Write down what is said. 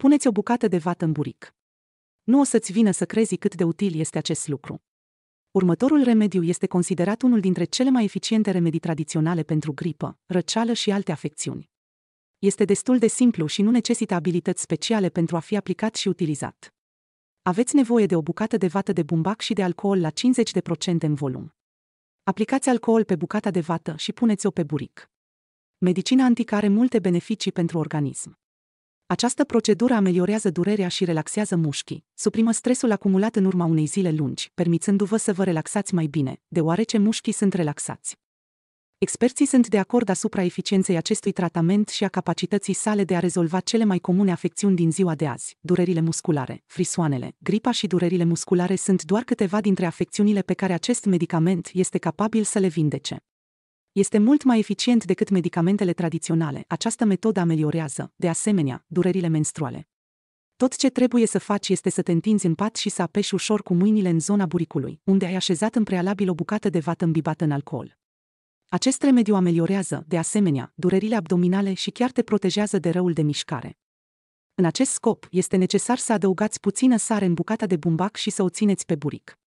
puneți o bucată de vată în buric. Nu o să-ți vină să crezi cât de util este acest lucru. Următorul remediu este considerat unul dintre cele mai eficiente remedii tradiționale pentru gripă, răceală și alte afecțiuni. Este destul de simplu și nu necesită abilități speciale pentru a fi aplicat și utilizat. Aveți nevoie de o bucată de vată de bumbac și de alcool la 50% în volum. Aplicați alcool pe bucata de vată și puneți-o pe buric. Medicina antică are multe beneficii pentru organism. Această procedură ameliorează durerea și relaxează mușchii, suprimă stresul acumulat în urma unei zile lungi, permițându-vă să vă relaxați mai bine, deoarece mușchii sunt relaxați. Experții sunt de acord asupra eficienței acestui tratament și a capacității sale de a rezolva cele mai comune afecțiuni din ziua de azi. Durerile musculare, frisoanele, gripa și durerile musculare sunt doar câteva dintre afecțiunile pe care acest medicament este capabil să le vindece. Este mult mai eficient decât medicamentele tradiționale. Această metodă ameliorează, de asemenea, durerile menstruale. Tot ce trebuie să faci este să te întinzi în pat și să apeși ușor cu mâinile în zona buricului, unde ai așezat în prealabil o bucată de vată îmbibată în alcool. Acest remediu ameliorează, de asemenea, durerile abdominale și chiar te protejează de răul de mișcare. În acest scop, este necesar să adăugați puțină sare în bucata de bumbac și să o țineți pe buric.